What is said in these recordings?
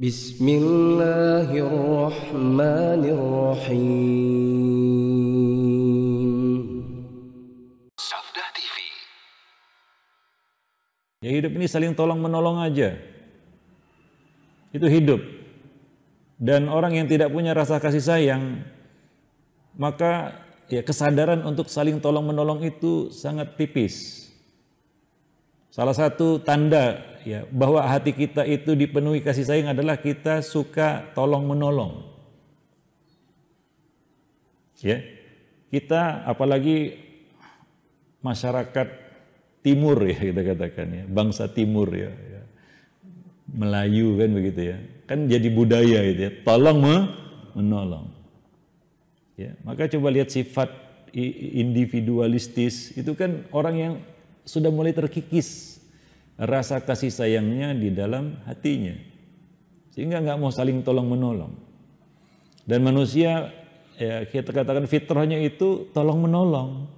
Bismillahirrahmanirrahim. Sabda TV. Ya hidup ini saling tolong menolong aja. Itu hidup. Dan orang yang tidak punya rasa kasih sayang, maka ya kesadaran untuk saling tolong menolong itu sangat tipis. Salah satu tanda ya bahwa hati kita itu dipenuhi kasih sayang adalah kita suka tolong menolong. Ya. Kita apalagi masyarakat timur ya kita katakan ya, bangsa timur ya, ya. Melayu kan begitu ya. Kan jadi budaya itu ya, tolong me menolong. Ya, maka coba lihat sifat individualistis itu kan orang yang sudah mulai terkikis rasa kasih sayangnya di dalam hatinya. Sehingga nggak mau saling tolong-menolong. Dan manusia, ya kita katakan fitrahnya itu tolong-menolong.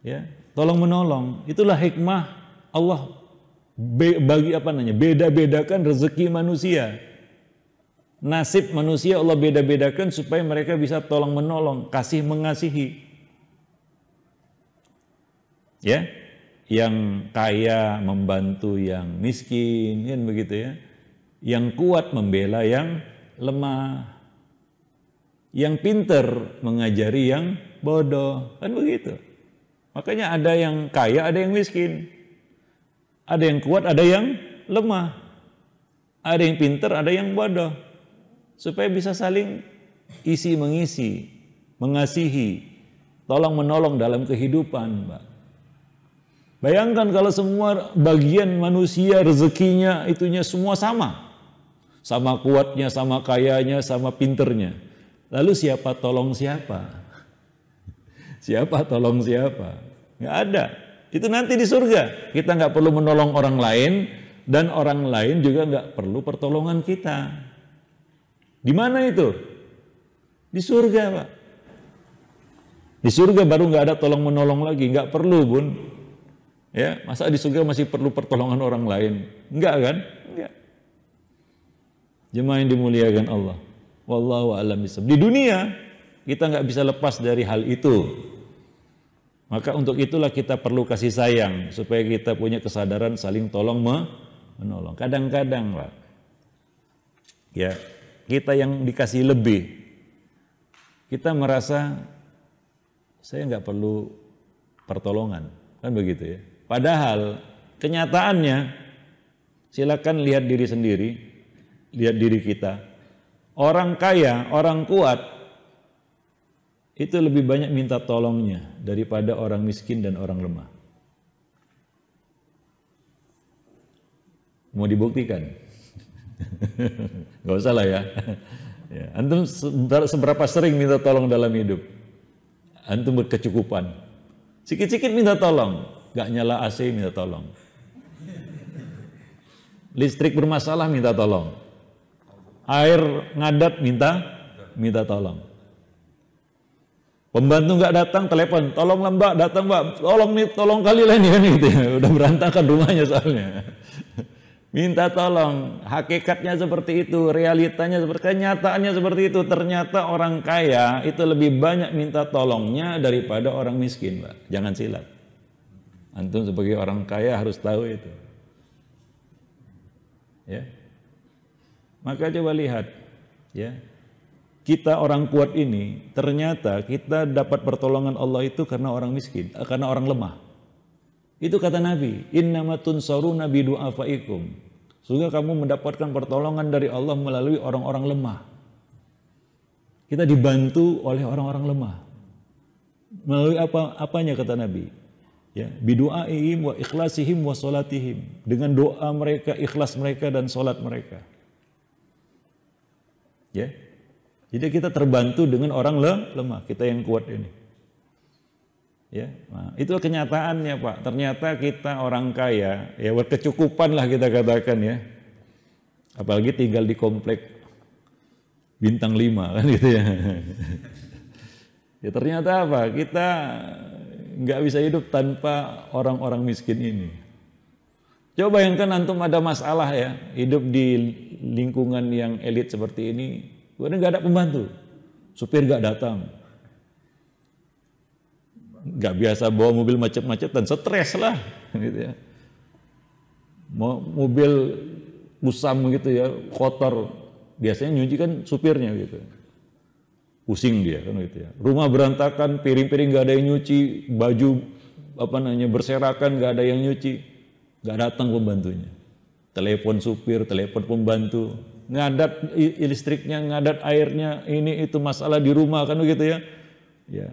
Ya, tolong-menolong. Itulah hikmah Allah bagi apa namanya? Beda-bedakan rezeki manusia. Nasib manusia Allah beda-bedakan supaya mereka bisa tolong menolong, kasih mengasihi. Ya, yang kaya membantu yang miskin, kan begitu ya. Yang kuat membela yang lemah. Yang pinter mengajari yang bodoh, kan begitu. Makanya ada yang kaya, ada yang miskin. Ada yang kuat, ada yang lemah. Ada yang pinter, ada yang bodoh. Supaya bisa saling isi mengisi, mengasihi, tolong menolong dalam kehidupan, Mbak. Bayangkan kalau semua bagian manusia, rezekinya, itunya semua sama. Sama kuatnya, sama kayanya, sama pinternya. Lalu siapa tolong siapa? Siapa tolong siapa? Nggak ada. Itu nanti di surga. Kita nggak perlu menolong orang lain, dan orang lain juga nggak perlu pertolongan kita. Di mana itu? Di surga, Pak. Di surga baru nggak ada tolong menolong lagi, nggak perlu, Bun. Ya, masa di surga masih perlu pertolongan orang lain? Enggak kan? Enggak. Jemaah yang dimuliakan Allah. Wallahu a'lam Di dunia kita nggak bisa lepas dari hal itu. Maka untuk itulah kita perlu kasih sayang supaya kita punya kesadaran saling tolong menolong. Kadang-kadang, Pak. Ya, kita yang dikasih lebih kita merasa saya nggak perlu pertolongan kan begitu ya Padahal kenyataannya silakan lihat diri sendiri, lihat diri kita. Orang kaya, orang kuat itu lebih banyak minta tolongnya daripada orang miskin dan orang lemah. Mau dibuktikan? Gak usah lah ya. ya antum seberapa sering minta tolong dalam hidup? Antum berkecukupan. Sikit-sikit minta tolong, Gak nyala AC minta tolong. Listrik bermasalah minta tolong. Air ngadat minta minta tolong. Pembantu nggak datang telepon, tolong mbak datang mbak, tolong nih, tolong kali lah nih gitu. Ya. Udah berantakan rumahnya soalnya. Minta tolong, hakikatnya seperti itu, realitanya seperti kenyataannya seperti itu. Ternyata orang kaya itu lebih banyak minta tolongnya daripada orang miskin, Pak. Jangan silap Antum sebagai orang kaya harus tahu itu. Ya. Maka coba lihat, ya. Kita orang kuat ini ternyata kita dapat pertolongan Allah itu karena orang miskin, eh, karena orang lemah. Itu kata Nabi, innamatun saruna bidu'afaikum. Sehingga kamu mendapatkan pertolongan dari Allah melalui orang-orang lemah. Kita dibantu oleh orang-orang lemah. Melalui apa apanya kata Nabi? ya bidu'aihim wa ikhlasihim wa salatihim dengan doa mereka ikhlas mereka dan salat mereka ya jadi kita terbantu dengan orang le lemah kita yang kuat ini ya nah, itu kenyataannya Pak ternyata kita orang kaya ya berkecukupan lah kita katakan ya apalagi tinggal di komplek bintang lima kan gitu ya. ya ternyata apa? Kita nggak bisa hidup tanpa orang-orang miskin ini. Coba bayangkan antum ada masalah ya, hidup di lingkungan yang elit seperti ini, gue nggak ada pembantu, supir nggak datang, nggak biasa bawa mobil macet-macetan, stres lah, gitu ya. Mau mobil usam gitu ya, kotor, biasanya nyuci kan supirnya gitu pusing dia kan gitu ya. Rumah berantakan, piring-piring gak ada yang nyuci, baju apa namanya berserakan gak ada yang nyuci, gak datang pembantunya. Telepon supir, telepon pembantu, ngadat listriknya, ngadat airnya, ini itu masalah di rumah kan begitu ya. Ya,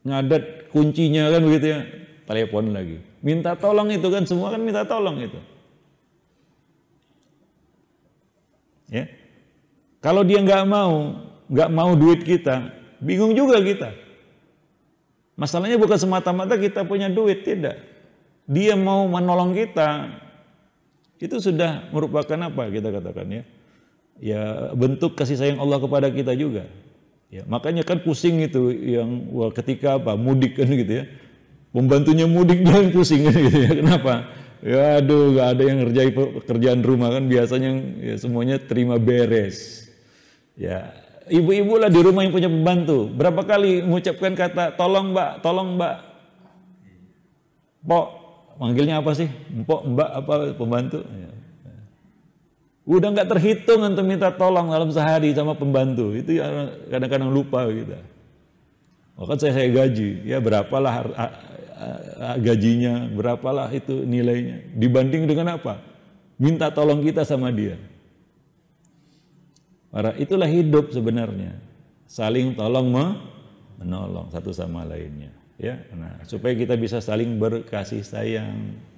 ngadat kuncinya kan begitu ya, telepon lagi. Minta tolong itu kan semua kan minta tolong itu. Ya, kalau dia nggak mau, nggak mau duit kita, bingung juga kita. Masalahnya bukan semata-mata kita punya duit, tidak. Dia mau menolong kita, itu sudah merupakan apa kita katakan ya? Ya bentuk kasih sayang Allah kepada kita juga. Ya, makanya kan pusing itu yang wah, ketika apa mudik kan gitu ya. Pembantunya mudik dia yang pusing kan gitu ya. Kenapa? Ya aduh gak ada yang ngerjain pekerjaan rumah kan biasanya ya, semuanya terima beres. Ya ibu-ibu lah di rumah yang punya pembantu. Berapa kali mengucapkan kata tolong mbak, tolong mbak. Pok, manggilnya apa sih? Pok, mbak, apa pembantu? Ya. Udah nggak terhitung untuk minta tolong dalam sehari sama pembantu. Itu ya, kadang-kadang lupa gitu. Maka saya, saya gaji, ya berapalah gajinya, berapalah itu nilainya. Dibanding dengan apa? Minta tolong kita sama dia. Para itulah hidup sebenarnya. Saling tolong menolong satu sama lainnya, ya. Nah, supaya kita bisa saling berkasih sayang,